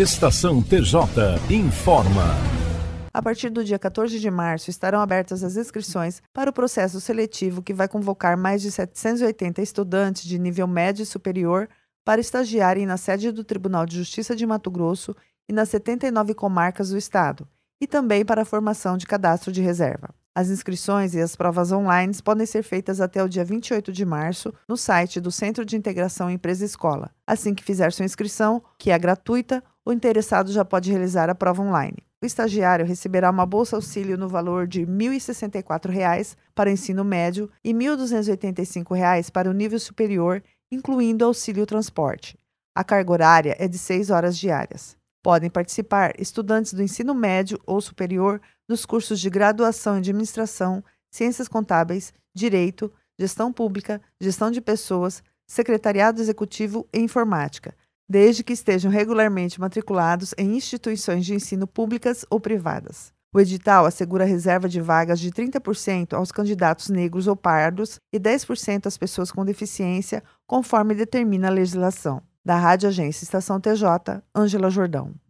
Estação TJ informa. A partir do dia 14 de março estarão abertas as inscrições para o processo seletivo que vai convocar mais de 780 estudantes de nível médio e superior para estagiarem na sede do Tribunal de Justiça de Mato Grosso e nas 79 comarcas do estado, e também para a formação de cadastro de reserva. As inscrições e as provas online podem ser feitas até o dia 28 de março no site do Centro de Integração Empresa Escola. Assim que fizer sua inscrição, que é gratuita, o interessado já pode realizar a prova online. O estagiário receberá uma bolsa auxílio no valor de R$ 1.064 para o ensino médio e R$ 1.285 para o nível superior, incluindo auxílio transporte. A carga horária é de 6 horas diárias. Podem participar estudantes do ensino médio ou superior dos cursos de graduação em administração, ciências contábeis, direito, gestão pública, gestão de pessoas, secretariado executivo e informática, desde que estejam regularmente matriculados em instituições de ensino públicas ou privadas. O edital assegura reserva de vagas de 30% aos candidatos negros ou pardos e 10% às pessoas com deficiência, conforme determina a legislação. Da Rádio Agência Estação TJ, Ângela Jordão.